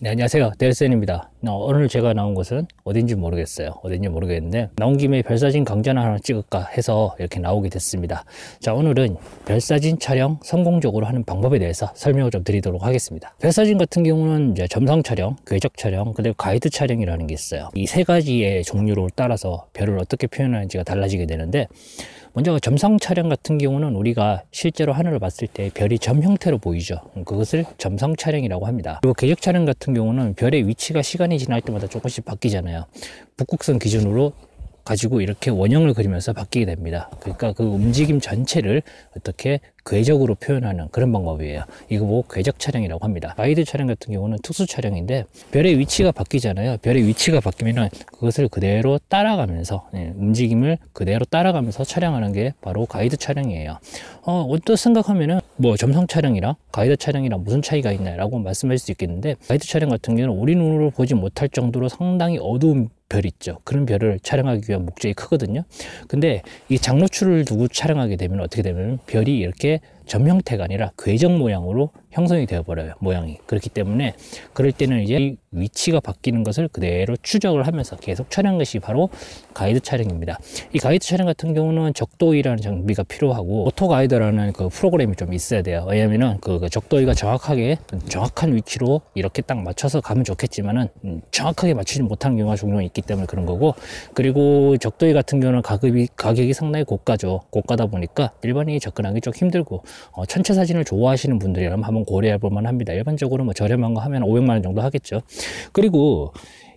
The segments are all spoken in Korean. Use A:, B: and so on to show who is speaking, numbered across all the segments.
A: 네, 안녕하세요. 데센입니다 어, 오늘 제가 나온 곳은 어딘지 모르겠어요. 어딘지 모르겠는데 나온 김에 별사진 강좌나 하나 찍을까 해서 이렇게 나오게 됐습니다. 자 오늘은 별사진 촬영 성공적으로 하는 방법에 대해서 설명을 좀 드리도록 하겠습니다. 별사진 같은 경우는 이제 점성 촬영, 궤적 촬영, 그리고 가이드 촬영이라는 게 있어요. 이 세 가지의 종류로 따라서 별을 어떻게 표현하는지가 달라지게 되는데 먼저 그 점성 촬영 같은 경우는 우리가 실제로 하늘을 봤을 때 별이 점 형태로 보이죠. 그것을 점성 촬영이라고 합니다. 그리고 궤적 촬영 같은 경우는 별의 위치가 시간 시간이 지날 때마다 조금씩 바뀌잖아요. 북극선 기준으로 가지고 이렇게 원형을 그리면서 바뀌게 됩니다. 그러니까 그 움직임 전체를 어떻게 궤적으로 표현하는 그런 방법이에요 이거 뭐고 궤적 촬영이라고 합니다 가이드 촬영 같은 경우는 특수 촬영인데 별의 위치가 바뀌잖아요 별의 위치가 바뀌면 그것을 그대로 따라가면서 예, 움직임을 그대로 따라가면서 촬영하는 게 바로 가이드 촬영이에요 어, 어떤 생각하면은 뭐 점성 촬영이랑 가이드 촬영이랑 무슨 차이가 있나 라고 말씀하실 수 있겠는데 가이드 촬영 같은 경우는 우리 눈으로 보지 못할 정도로 상당히 어두운 별 있죠 그런 별을 촬영하기 위한 목적이 크거든요 근데 이장노출을 두고 촬영하게 되면 어떻게 되면 별이 이렇게 점형태가 아니라 궤적 모양으로 형성이 되어버려요 모양이 그렇기 때문에 그럴 때는 이제 위치가 바뀌는 것을 그대로 추적을 하면서 계속 촬영 것이 바로 가이드 촬영입니다 이 가이드 촬영 같은 경우는 적도의라는 장비가 필요하고 오토 가이드라는 그 프로그램이 좀 있어야 돼요 왜냐면은 그, 그 적도의가 정확하게 정확한 위치로 이렇게 딱 맞춰서 가면 좋겠지만은 음, 정확하게 맞추지 못한 경우가 종종 있기 때문에 그런 거고 그리고 적도의 같은 경우는 가격이 가격이 상당히 고가죠 고가다 보니까 일반인이 접근하기 좀 힘들고 어, 천체 사진을 좋아하시는 분들이라면 한번 고려해 볼만 합니다. 일반적으로 뭐 저렴한 거 하면 500만 원 정도 하겠죠. 그리고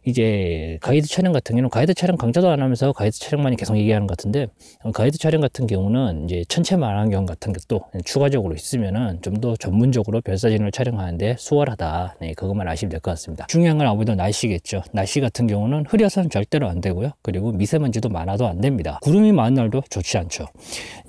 A: 이제 가이드 촬영 같은 경우는 가이드 촬영 강좌도 안 하면서 가이드 촬영만 계속 얘기하는 것 같은데 어, 가이드 촬영 같은 경우는 이제 천체 만환경 같은 것도 추가적으로 있으면은 좀 더 전문적으로 별사진을 촬영하는데 수월하다. 네, 그것만 아시면 될 것 같습니다. 중요한 건 아무래도 날씨겠죠. 날씨 같은 경우는 흐려서는 절대로 안 되고요. 그리고 미세먼지도 많아도 안 됩니다. 구름이 많은 날도 좋지 않죠.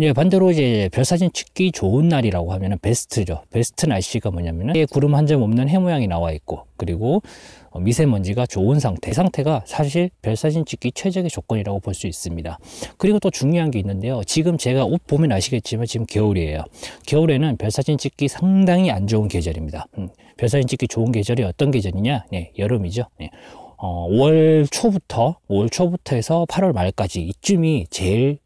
A: 이 반대로 이제 별사진 찍기 좋은 날이라고 하면은 베스트죠. 베스트 날씨가 뭐냐면은 구름 한 점 없는 해모양이 나와 있고 그리고 어, 미세먼지가 좋은 상태 상태가 사실 별사진 찍기 최적의 조건이라고 볼 수 있습니다 그리고 또 중요한 게 있는데요 지금 제가 옷 보면 아시겠지만 지금 겨울이에요 겨울에는 별사진 찍기 상당히 안 좋은 계절입니다 음, 별사진 찍기 좋은 계절이 어떤 계절이냐 네, 여름이죠 네. 어, 5월 초부터 5월 초부터 해서 8월 말까지 이쯤이 제일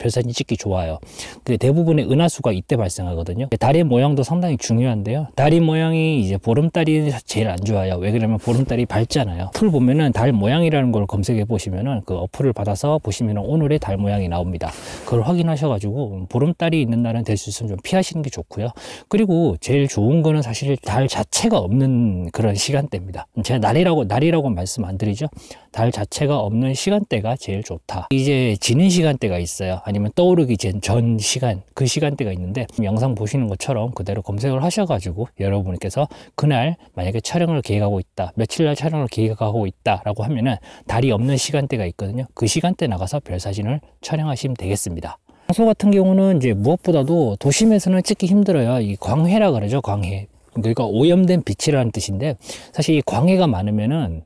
A: 별사진 찍기 좋아요. 근데 대부분의 은하수가 이때 발생하거든요. 다리 모양도 상당히 중요한데요. 다리 모양이 이제 보름달이 제일 안 좋아요. 왜 그러냐면 보름달이 밝잖아요. 풀 보면은 달 모양이라는 걸 검색해 보시면은 그 어플을 받아서 보시면은 오늘의 달 모양이 나옵니다. 그걸 확인하셔가지고 보름달이 있는 날은 될 수 있으면 좀 피하시는 게 좋고요. 그리고 제일 좋은 거는 사실 달 자체가 없는 그런 시간대입니다. 제가 날이라고 날이라고 말씀 안 드리죠. 달 자체가 없는 시간대가 제일 좋다. 이제 지는 시간대가 있어요. 아니면 떠오르기 전 시간 그 시간대가 있는데 영상 보시는 것처럼 그대로 검색을 하셔가지고 여러분께서 그날 만약에 촬영을 계획하고 있다 며칠날 촬영을 계획하고 있다 라고 하면은 달이 없는 시간대가 있거든요 그 시간대 나가서 별 사진을 촬영하시면 되겠습니다 장소 같은 경우는 이제 무엇보다도 도심에서는 찍기 힘들어요 이 광해라 그러죠 광해 그러니까 오염된 빛이라는 뜻인데 사실 이 광해가 많으면은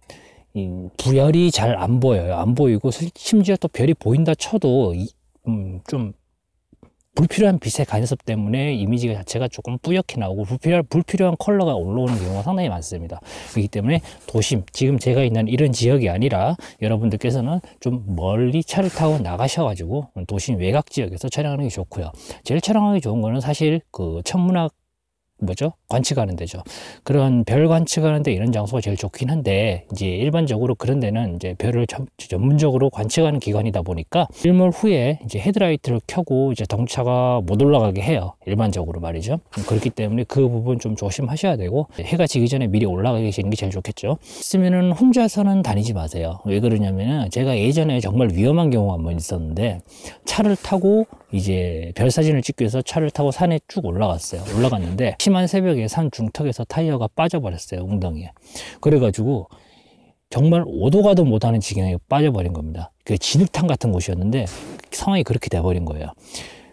A: 이 불열이 잘 안 보여요 안 보이고 심지어 또 별이 보인다 쳐도 이, 음, 좀 불필요한 빛의 간섭 때문에 이미지 자체가 조금 뿌옇게 나오고 불필요한, 불필요한 컬러가 올라오는 경우가 상당히 많습니다. 그렇기 때문에 도심, 지금 제가 있는 이런 지역이 아니라 여러분들께서는 좀 멀리 차를 타고 나가셔가지고 도심 외곽 지역에서 촬영하는 게 좋고요. 제일 촬영하기 좋은 거는 사실 그 천문학 뭐죠? 관측하는 데죠. 그런 별 관측하는데 이런 장소가 제일 좋긴 한데 이제 일반적으로 그런 데는 이제 별을 전문적으로 관측하는 기관이다 보니까 일몰 후에 이제 헤드라이트를 켜고 이제 덩차가 못 올라가게 해요. 일반적으로 말이죠. 그렇기 때문에 그 부분 좀 조심하셔야 되고 해가 지기 전에 미리 올라가 계시는 게 제일 좋겠죠. 있으면은 혼자서는 다니지 마세요. 왜 그러냐면은 제가 예전에 정말 위험한 경우가 한번 있었는데 차를 타고 이제 별 사진을 찍기 위해서 차를 타고 산에 쭉 올라갔어요. 올라갔는데 심한 새벽에 산 중턱에서 타이어가 빠져버렸어요 웅덩이에 그래가지고 정말 오도 가도 못하는 지경에 빠져버린 겁니다 그 진흙탕 같은 곳이었는데 상황이 그렇게 돼버린 거예요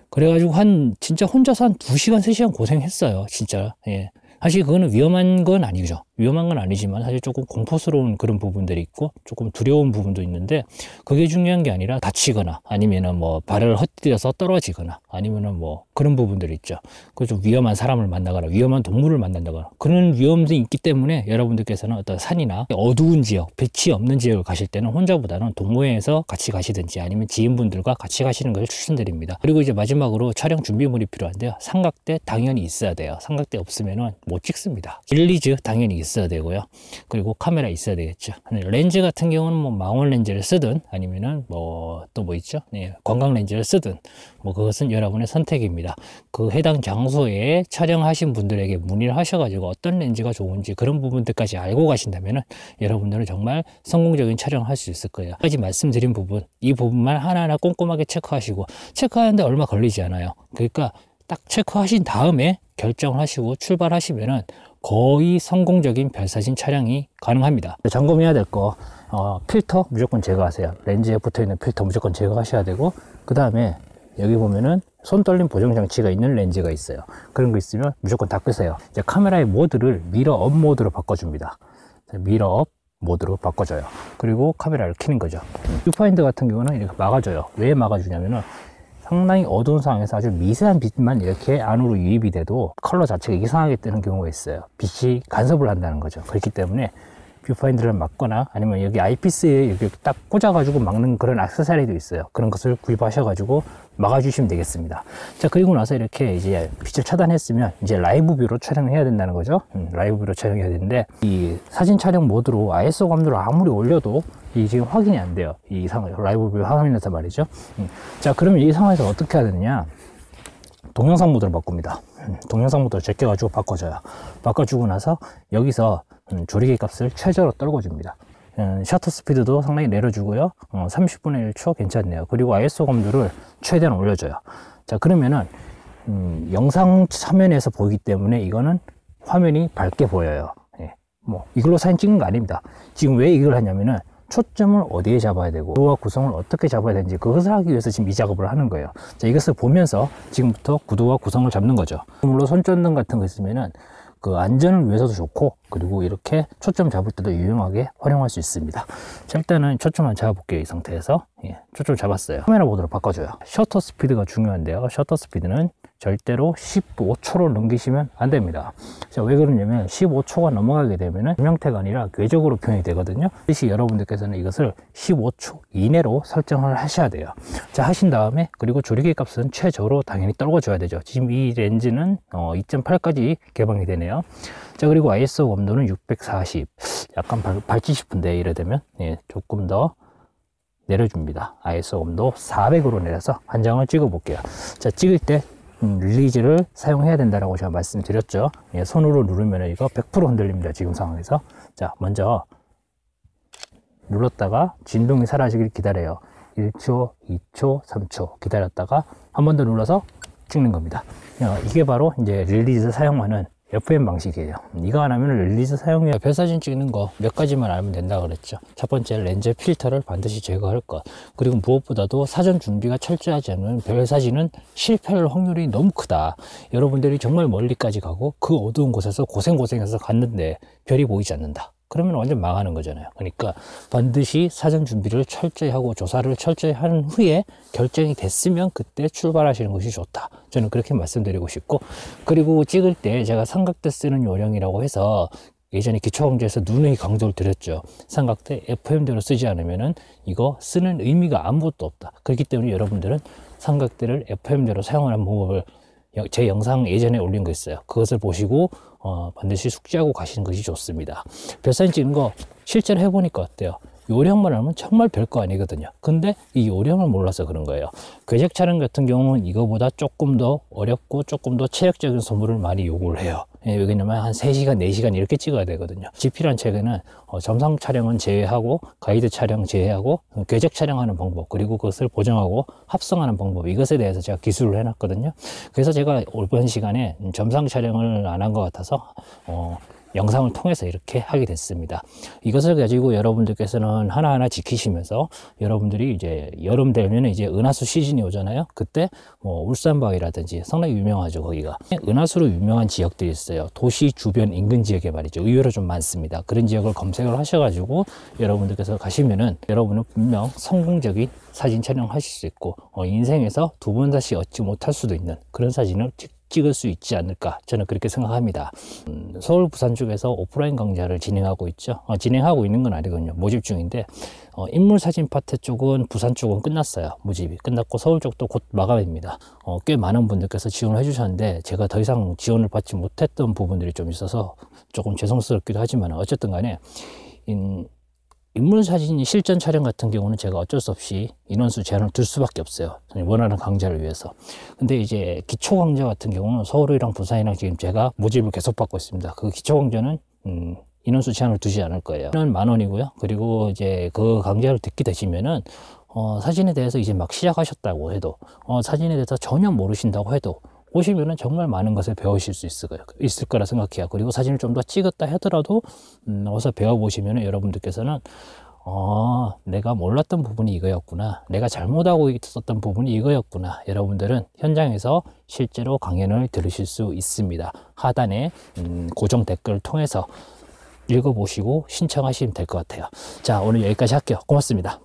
A: 그래가지고 한 진짜 혼자서 한 두시간세시간 고생했어요 진짜 예. 사실 그거는 위험한 건 아니죠 위험한 건 아니지만 사실 조금 공포스러운 그런 부분들이 있고 조금 두려운 부분도 있는데 그게 중요한 게 아니라 다치거나 아니면은 뭐 발을 헛디뎌서 떨어지거나 아니면은 뭐 그런 부분들 이 있죠. 그래서 위험한 사람을 만나거나 위험한 동물을 만난다거나 그런 위험이 성 있기 때문에 여러분들께서는 어떤 산이나 어두운 지역, 빛이 없는 지역을 가실 때는 혼자보다는 동호회에서 같이 가시든지 아니면 지인분들과 같이 가시는 것을 추천드립니다. 그리고 이제 마지막으로 촬영 준비물이 필요한데요. 삼각대 당연히 있어야 돼요. 삼각대 없으면은 못 찍습니다. 릴리즈 당연히 있어요. 있어야 되고요. 그리고 카메라 있어야 되겠죠. 렌즈 같은 경우는 뭐 망원 렌즈를 쓰든 아니면은 뭐 또뭐 뭐 있죠. 네, 관광 렌즈를 쓰든 뭐 그것은 여러분의 선택입니다. 그 해당 장소에 촬영하신 분들에게 문의를 하셔가지고 어떤 렌즈가 좋은지 그런 부분들까지 알고 가신다면은 여러분들은 정말 성공적인 촬영을 할 수 있을 거예요. 까지 말씀드린 부분 이 부분만 하나하나 꼼꼼하게 체크하시고 체크하는데 얼마 걸리지 않아요. 그러니까 딱 체크하신 다음에 결정 하시고 출발하시면은 거의 성공적인 별사진 촬영이 가능합니다 네, 점검해야 될거 어, 필터 무조건 제거하세요 렌즈에 붙어있는 필터 무조건 제거하셔야 되고 그 다음에 여기 보면은 손떨림 보정 장치가 있는 렌즈가 있어요 그런 거 있으면 무조건 다 끄세요 이제 카메라의 모드를 미러 업 모드로 바꿔줍니다 미러 업 모드로 바꿔줘요 그리고 카메라를 켜는 거죠 음. 뷰파인더 같은 경우는 이렇게 막아줘요 왜 막아주냐면은 상당히 어두운 상황에서 아주 미세한 빛만 이렇게 안으로 유입이 돼도 컬러 자체가 이상하게 뜨는 경우가 있어요 빛이 간섭을 한다는 거죠 그렇기 때문에 뷰파인더를 막거나 아니면 여기 아이피스에 여기 딱 꽂아가지고 막는 그런 악세사리도 있어요. 그런 것을 구입하셔가지고 막아주시면 되겠습니다. 자 그리고 나서 이렇게 이제 빛을 차단했으면 이제 라이브 뷰로 촬영을 해야 된다는 거죠. 음, 라이브 뷰로 촬영해야 되는데 이 사진 촬영 모드로 ISO 감도를 아무리 올려도 이 지금 확인이 안 돼요. 이 상황 라이브 뷰 화면에서 말이죠. 음, 자 그러면 이 상황에서 어떻게 해야 되느냐? 동영상 모드로 바꿉니다. 음, 동영상 모드로 제껴가지고 바꿔줘요. 바꿔주고 나서 여기서 음, 조리개 값을 최저로 떨궈줍니다 음, 셔터 스피드도 상당히 내려주고요 30분의 어, 1초 괜찮네요 그리고 ISO 검도를 최대한 올려줘요 자 그러면은 음, 영상 화면에서 보기 때문에 이거는 화면이 밝게 보여요 예. 뭐 이걸로 사진 찍은 거 아닙니다 지금 왜 이걸 하냐면은 초점을 어디에 잡아야 되고 그와 구성을 어떻게 잡아야 되는지 그것을 하기 위해서 지금 이 작업을 하는 거예요 자 이것을 보면서 지금부터 구도와 구성을 잡는 거죠 물론 손전등 같은 거 있으면은 그 안전을 위해서도 좋고 그리고 이렇게 초점 잡을 때도 유용하게 활용할 수 있습니다 자, 일단은 초점만 잡아볼게요 이 상태에서 예, 초점 잡았어요 카메라 모드로 바꿔줘요 셔터 스피드가 중요한데요 셔터 스피드는 절대로 15초로 넘기시면 안 됩니다 자, 왜 그러냐면 15초가 넘어가게 되면 음영태가 아니라 궤적으로 표현이 되거든요 뜻이 여러분들께서는 이것을 15초 이내로 설정을 하셔야 돼요 자 하신 다음에 그리고 조리개 값은 최저로 당연히 떨궈줘야 되죠 지금 이 렌즈는 어, 2.8까지 개방이 되네요 자 그리고 ISO가 감도는 640 약간 밝, 밝지 싶은데 이래 되면 예, 조금 더 내려줍니다 ISO 온도 400으로 내려서 한 장을 찍어 볼게요 자 찍을 때 음, 릴리즈를 사용해야 된다라고 제가 말씀드렸죠 예, 손으로 누르면 이거 100% 흔들립니다 지금 상황에서 자 먼저 눌렀다가 진동이 사라지길 기다려요 1초 2초 3초 기다렸다가 한 번 더 눌러서 찍는 겁니다 어, 이게 바로 이제 릴리즈 사용하는 FM 방식이에요 이거 안 하면 릴리즈 사용료 별 네, 사진 찍는 거 몇 가지만 알면 된다 그랬죠 첫 번째 렌즈 필터를 반드시 제거할 것 그리고 무엇보다도 사전 준비가 철저하지 않으면 별 사진은 실패할 확률이 너무 크다 여러분들이 정말 멀리까지 가고 그 어두운 곳에서 고생고생해서 갔는데 별이 보이지 않는다 그러면 완전 망하는 거잖아요. 그러니까 반드시 사전 준비를 철저히 하고 조사를 철저히 한 후에 결정이 됐으면 그때 출발하시는 것이 좋다. 저는 그렇게 말씀드리고 싶고 그리고 찍을 때 제가 삼각대 쓰는 요령이라고 해서 예전에 기초강좌에서 눈의 강조를 드렸죠. 삼각대 FM대로 쓰지 않으면 이거 쓰는 의미가 아무것도 없다. 그렇기 때문에 여러분들은 삼각대를 FM대로 사용하는 방법을 제 영상 예전에 올린 거 있어요. 그것을 보시고 어, 반드시 숙지하고 가시는 것이 좋습니다. 별 사진 찍는 거 실제로 해보니까 어때요? 요령만 알면 정말 별거 아니거든요. 근데 이 요령을 몰라서 그런 거예요. 궤적 촬영 같은 경우는 이거보다 조금 더 어렵고 조금 더 체력적인 소모를 많이 요구를 해요. 예, 왜냐면 한 3시간, 4시간 이렇게 찍어야 되거든요. GP란 책에는 어, 점상 촬영은 제외하고 가이드 촬영 제외하고 궤적 촬영하는 방법 그리고 그것을 보정하고 합성하는 방법 이것에 대해서 제가 기술을 해놨거든요. 그래서 제가 올번 시간에 점상 촬영을 안 한 것 같아서 어, 영상을 통해서 이렇게 하게 됐습니다. 이것을 가지고 여러분들께서는 하나하나 지키시면서 여러분들이 이제 여름 되면 이제 은하수 시즌이 오잖아요. 그때 뭐 울산바위라든지 상당히 유명하죠 거기가 은하수로 유명한 지역들이 있어요. 도시 주변 인근 지역에 말이죠. 의외로 좀 많습니다. 그런 지역을 검색을 하셔가지고 여러분들께서 가시면은 여러분은 분명 성공적인 사진 촬영하실 수 있고 어, 인생에서 두 번 다시 얻지 못할 수도 있는 그런 사진을 찍. 고 찍을 수 있지 않을까 저는 그렇게 생각합니다. 음, 서울 부산 쪽에서 오프라인 강좌를 진행하고 있죠. 어, 진행하고 있는 건 아니거든요. 모집 중인데 어, 인물 사진 파트 쪽은 부산 쪽은 끝났어요. 모집이 끝났고 서울 쪽도 곧 마감입니다. 어, 꽤 많은 분들께서 지원을 해주셨는데 제가 더 이상 지원을 받지 못했던 부분들이 좀 있어서 조금 죄송스럽기도 하지만 어쨌든 간에 인, 인물 사진 실전 촬영 같은 경우는 제가 어쩔 수 없이 인원수 제한을 둘 수밖에 없어요. 원하는 강좌를 위해서. 근데 이제 기초 강좌 같은 경우는 서울이랑 부산이랑 지금 제가 모집을 계속 받고 있습니다. 그 기초 강좌는 음, 인원수 제한을 두지 않을 거예요. 만 원이고요. 그리고 이제 그 강좌를 듣게 되시면은 어, 사진에 대해서 이제 막 시작하셨다고 해도 어, 사진에 대해서 전혀 모르신다고 해도 오시면은 정말 많은 것을 배우실 수 있을, 거예요. 있을 거라 생각해요. 그리고 사진을 좀 더 찍었다 하더라도 음, 어서 배워보시면은 여러분들께서는 어, 내가 몰랐던 부분이 이거였구나. 내가 잘못하고 있었던 부분이 이거였구나. 여러분들은 현장에서 실제로 강연을 들으실 수 있습니다. 하단에 음, 고정 댓글을 통해서 읽어보시고 신청하시면 될 것 같아요. 자, 오늘 여기까지 할게요. 고맙습니다.